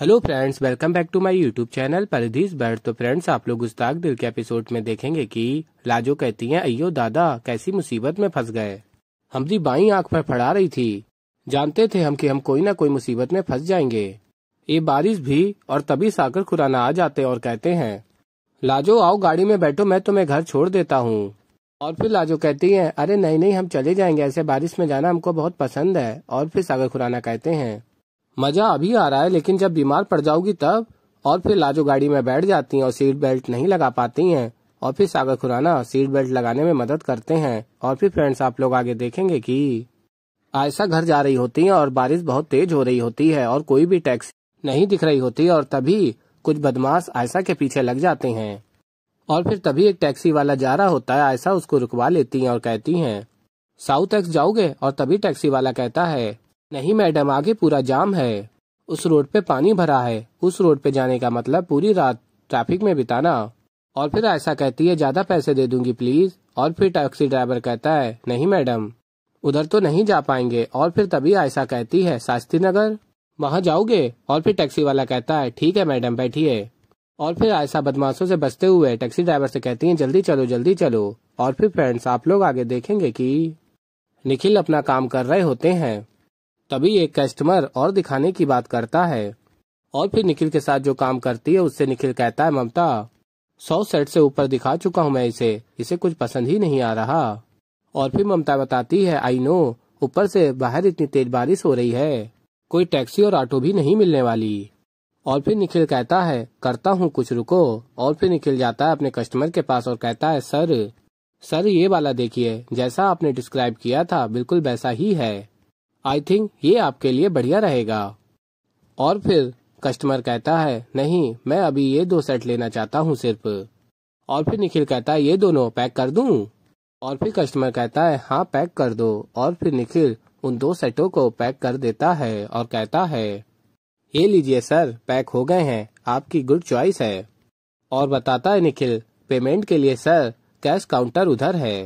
hello friends welcome back to my YouTube channel परिधीज बर्ड तो फ्रेंड्स आप लोग उस्ताक दिल के एपिसोड में देखेंगे कि लाजो कहती हैं अयो दादा कैसी मुसीबत में फंस गए हमारी बाई आंख पर फड़ा रही थी जानते थे हम कि हम कोई ना कोई मुसीबत में फंस जाएंगे ये बारिश भी और तभी साकर खुराना आ जाते और कहते हैं लाजो आओ गाड़ी में बैठो मैं तुम्हें घर छोड़ देता हूँ और फिर लाजो कहती है अरे नहीं नहीं हम चले जाएंगे ऐसे बारिश में जाना हमको बहुत पसंद है और फिर सागर खुराना कहते हैं मजा अभी आ रहा है लेकिन जब बीमार पड़ जाओगी तब और फिर लाजो गाड़ी में बैठ जाती हैं और सीट बेल्ट नहीं लगा पाती हैं और फिर सागर खुराना सीट बेल्ट लगाने में मदद करते हैं और फिर फ्रेंड्स आप लोग आगे देखेंगे कि आयसा घर जा रही होती है और बारिश बहुत तेज हो रही होती है और कोई भी टैक्सी नहीं दिख रही होती और तभी कुछ बदमाश आयशा के पीछे लग जाते हैं और फिर तभी एक टैक्सी वाला जा रहा होता है आयसा उसको रुकवा लेती है और कहती है साउथ एक्स जाओगे और तभी टैक्सी वाला कहता है नहीं मैडम आगे पूरा जाम है उस रोड पे पानी भरा है उस रोड पे जाने का मतलब पूरी रात ट्रैफिक में बिताना और फिर ऐसा कहती है ज्यादा पैसे दे दूंगी प्लीज और फिर टैक्सी ड्राइवर कहता है नहीं मैडम उधर तो नहीं जा पाएंगे और फिर तभी ऐसा कहती है शास्त्री नगर वहाँ जाओगे और फिर टैक्सी वाला कहता है ठीक है मैडम बैठिए और फिर ऐसा बदमाशों से बचते हुए टैक्सी ड्राइवर से कहती है जल्दी चलो जल्दी चलो और फिर फ्रेंड्स आप लोग आगे देखेंगे कि निखिल अपना काम कर रहे होते हैं तभी एक कस्टमर और दिखाने की बात करता है और फिर निखिल के साथ जो काम करती है उससे निखिल कहता है ममता सौ सेट से ऊपर दिखा चुका हूँ मैं इसे इसे कुछ पसंद ही नहीं आ रहा और फिर ममता बताती है आई नो ऊपर से बाहर इतनी तेज बारिश हो रही है कोई टैक्सी और ऑटो भी नहीं मिलने वाली और फिर निखिल कहता है करता हूँ कुछ रुको और फिर निखिल जाता है अपने कस्टमर के पास और कहता है सर सर ये वाला देखिए जैसा आपने डिस्क्राइब किया था बिल्कुल वैसा ही है आई थिंक ये आपके लिए बढ़िया रहेगा और फिर कस्टमर कहता है नहीं मैं अभी ये दो सेट लेना चाहता हूँ सिर्फ और फिर निखिल कहता है ये दोनों पैक कर दू और फिर कस्टमर कहता है हाँ पैक कर दो और फिर निखिल उन दो सेटों को पैक कर देता है और कहता है ये लीजिए सर पैक हो गए हैं आपकी गुड चॉइस है और बताता है निखिल पेमेंट के लिए सर कैश काउंटर उधर है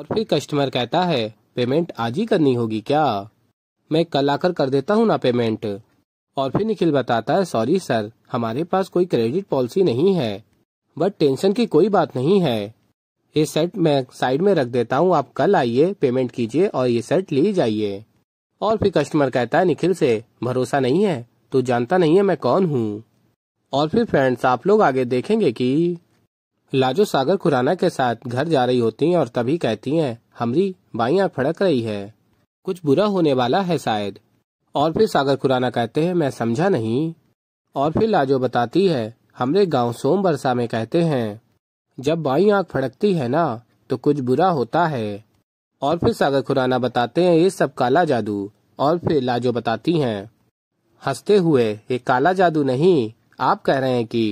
और फिर कस्टमर कहता है पेमेंट आज ही करनी होगी क्या मैं कल आकर कर देता हूँ ना पेमेंट और फिर निखिल बताता है सॉरी सर हमारे पास कोई क्रेडिट पॉलिसी नहीं है बट टेंशन की कोई बात नहीं है ये सेट मैं साइड में रख देता हूँ आप कल आइए पेमेंट कीजिए और ये सेट ले जाइए और फिर कस्टमर कहता है निखिल से भरोसा नहीं है तो जानता नहीं है मैं कौन हूँ और फिर फ्रेंड्स आप लोग आगे देखेंगे कि लाजो सागर खुराना के साथ घर जा रही होती हैं और तभी कहती हैं हमरी बाइया फड़क रही है कुछ बुरा होने वाला है शायद और फिर सागर खुराना कहते हैं मैं समझा नहीं और फिर लाजो बताती है हमरे गांव सोम बरसा में कहते हैं जब बाई आंख फड़कती है ना तो कुछ बुरा होता है और फिर सागर खुराना बताते हैं ये सब काला जादू और फिर लाजो बताती हैं हंसते हुए ये काला जादू नहीं आप कह रहे हैं कि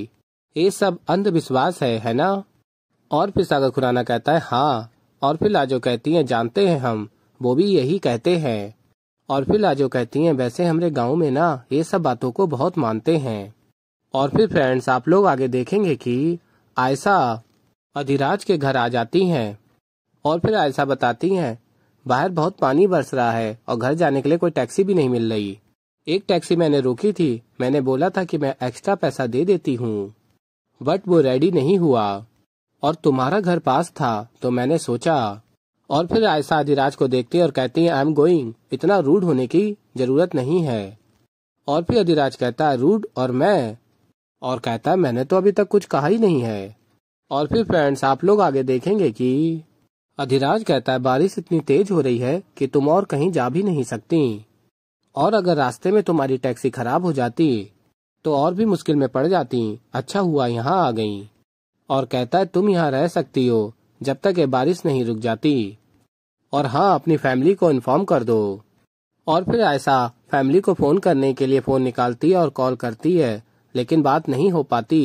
ये सब अंधविश्वास है है ना और फिर सागर खुराना कहता है हाँ और फिर लाजो कहती है जानते हैं हम वो भी यही कहते हैं और फिर लाजो कहती हैं वैसे हमारे गांव में ना ये सब बातों को बहुत मानते हैं और फिर फ्रेंड्स आप लोग आगे देखेंगे कि आयसा अधिराज के घर आ जाती हैं और फिर आयसा बताती हैं बाहर बहुत पानी बरस रहा है और घर जाने के लिए कोई टैक्सी भी नहीं मिल रही एक टैक्सी मैंने रोकी थी मैंने बोला था कि मैं एक्स्ट्रा पैसा दे देती हूँ बट वो रेडी नहीं हुआ और तुम्हारा घर पास था तो मैंने सोचा और फिर आयशा अधिराज को देखती है और कहती है आई एम गोइंग इतना रूड होने की जरूरत नहीं है और फिर अधिराज कहता है रूड और मैं और कहता है मैंने तो अभी तक कुछ कहा ही नहीं है और फिर फ्रेंड्स आप लोग आगे देखेंगे कि अधिराज कहता है बारिश इतनी तेज हो रही है कि तुम और कहीं जा भी नहीं सकती और अगर रास्ते में तुम्हारी टैक्सी खराब हो जाती तो और भी मुश्किल में पड़ जाती अच्छा हुआ यहाँ आ गई और कहता है तुम यहाँ रह सकती हो जब तक ये बारिश नहीं रुक जाती और हाँ अपनी फैमिली को इन्फॉर्म कर दो और फिर ऐसा फैमिली को फोन करने के लिए फोन निकालती है और कॉल करती है लेकिन बात नहीं हो पाती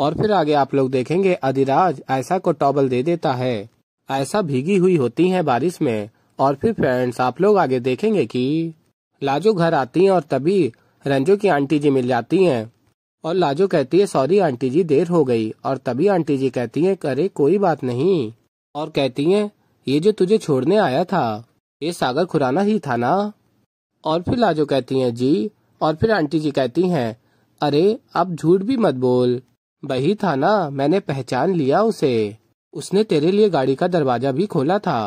और फिर आगे आप लोग देखेंगे अधिराज ऐसा को टॉबल दे देता है ऐसा भीगी हुई होती है बारिश में और फिर फ्रेंड्स आप लोग आगे देखेंगे कि लाजो घर आती हैं और तभी रंजो की आंटी जी मिल जाती हैं और लाजो कहती है सॉरी आंटी जी देर हो गई और तभी आंटी जी कहती है अरे कोई बात नहीं और कहती है ये जो तुझे छोड़ने आया था ये सागर खुराना ही था ना और फिर लाजो कहती है जी और फिर आंटी जी कहती हैं अरे अब झूठ भी मत बोल वही था ना मैंने पहचान लिया उसे उसने तेरे लिए गाड़ी का दरवाजा भी खोला था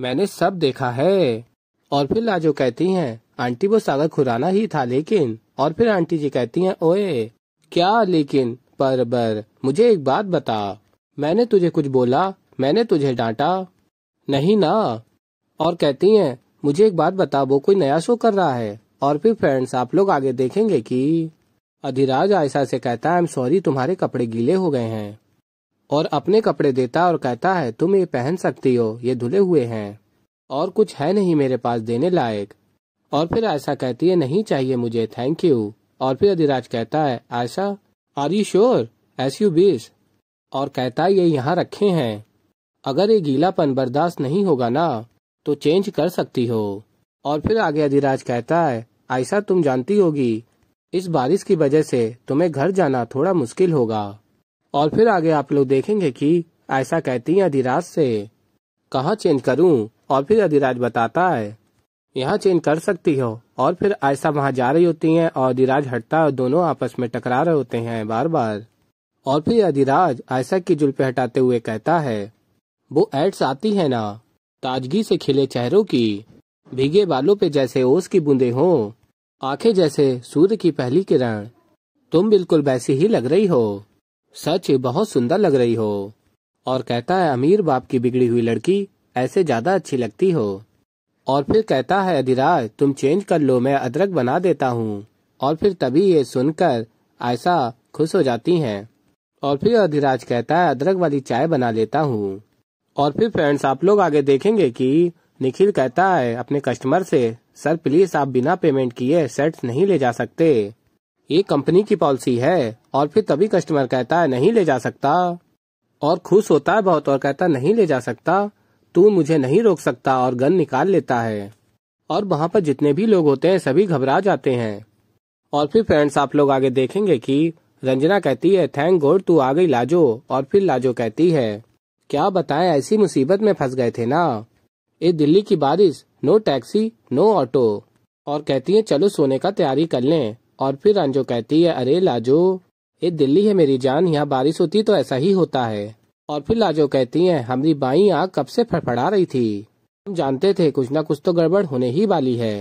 मैंने सब देखा है और फिर लाजो कहती हैं आंटी वो सागर खुराना ही था लेकिन और फिर आंटी जी कहती हैं ओए क्या लेकिन पर बर मुझे एक बात बता मैंने तुझे कुछ बोला मैंने तुझे डांटा नहीं ना और कहती हैं मुझे एक बात बता वो कोई नया शो कर रहा है और फिर फ्रेंड्स आप लोग आगे देखेंगे कि अधिराज आयशा से कहता है आई एम सॉरी तुम्हारे कपड़े गीले हो गए हैं और अपने कपड़े देता और कहता है तुम ये पहन सकती हो ये धुले हुए हैं और कुछ है नहीं मेरे पास देने लायक और फिर ऐसा कहती है नहीं चाहिए मुझे थैंक यू और फिर अधिराज कहता है Ayesha are you sure as you wish और कहता है ये यहाँ रखे हैं अगर ये गीलापन बर्दाश्त नहीं होगा ना तो चेंज कर सकती हो और फिर आगे अधिराज कहता है आयशा तुम जानती होगी इस बारिश की वजह से तुम्हें घर जाना थोड़ा मुश्किल होगा और फिर आगे आप लोग देखेंगे कि ऐसा कहती है अधिराज से कहा चेंज करूं और फिर अधिराज बताता है यहाँ चेंज कर सकती हो और फिर आयसा वहाँ जा रही होती हैं और अधिराज हटता और दोनों आपस में टकरा रहे होते हैं बार बार और फिर अधिराज आयशा की जुल्फे हटाते हुए कहता है वो एड्स आती है ना ताजगी से खिले चेहरों की भीगे बालों पे जैसे ओस की बूंदे हो आंखें जैसे सूर्य की पहली किरण तुम बिल्कुल वैसी ही लग रही हो सच बहुत सुंदर लग रही हो और कहता है अमीर बाप की बिगड़ी हुई लड़की ऐसे ज्यादा अच्छी लगती हो और फिर कहता है अधिराज तुम चेंज कर लो मैं अदरक बना देता हूँ और फिर तभी ये सुनकर आयशा खुश हो जाती हैं और फिर अधिराज कहता है अदरक वाली चाय बना लेता हूँ और फिर फ्रेंड्स आप लोग आगे देखेंगे कि निखिल कहता है अपने कस्टमर से सर प्लीज आप बिना पेमेंट किए सेट नहीं ले जा सकते ये कंपनी की पॉलिसी है और फिर तभी कस्टमर कहता है नहीं ले जा सकता और खुश होता है बहुत और कहता नहीं ले जा सकता तू मुझे नहीं रोक सकता और गन निकाल लेता है और वहां पर जितने भी लोग होते हैं सभी घबरा जाते हैं और फिर फ्रेंड्स आप लोग आगे देखेंगे कि रंजना कहती है थैंक गॉड तू आ गई लाजो और फिर लाजो कहती है क्या बताएं ऐसी मुसीबत में फंस गए थे ना ये दिल्ली की बारिश नो टैक्सी नो ऑटो और कहती है चलो सोने का तैयारी कर ले और फिर रंजो कहती है अरे लाजो ये दिल्ली है मेरी जान यहाँ बारिश होती तो ऐसा ही होता है और फिर लाजो कहती हैं हमारी बाई आग कब से फड़फड़ा रही थी हम जानते थे कुछ ना कुछ तो गड़बड़ होने ही वाली है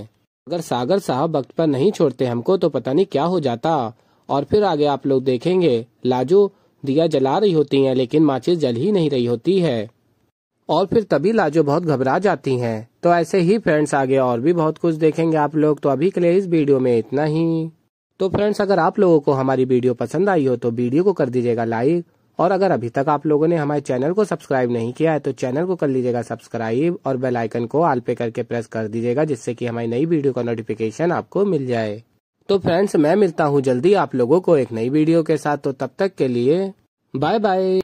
अगर सागर साहब वक्त पर नहीं छोड़ते हमको तो पता नहीं क्या हो जाता और फिर आगे आप लोग देखेंगे लाजो दिया जला रही होती है लेकिन माचिस जल ही नहीं रही होती है और फिर तभी लाजो बहुत घबरा जाती हैं तो ऐसे ही फ्रेंड्स आगे और भी बहुत कुछ देखेंगे आप लोग तो अभी के लिए इस वीडियो में इतना ही तो फ्रेंड्स अगर आप लोगों को हमारी वीडियो पसंद आई हो तो वीडियो को कर दीजिएगा लाइक और अगर अभी तक आप लोगों ने हमारे चैनल को सब्सक्राइब नहीं किया है तो चैनल को कर लीजिएगा सब्सक्राइब और बेल आइकन को आल पे करके प्रेस कर दीजिएगा जिससे कि हमारी नई वीडियो का नोटिफिकेशन आपको मिल जाए तो फ्रेंड्स मैं मिलता हूँ जल्दी आप लोगों को एक नई वीडियो के साथ तो तब तक के लिए बाय बाय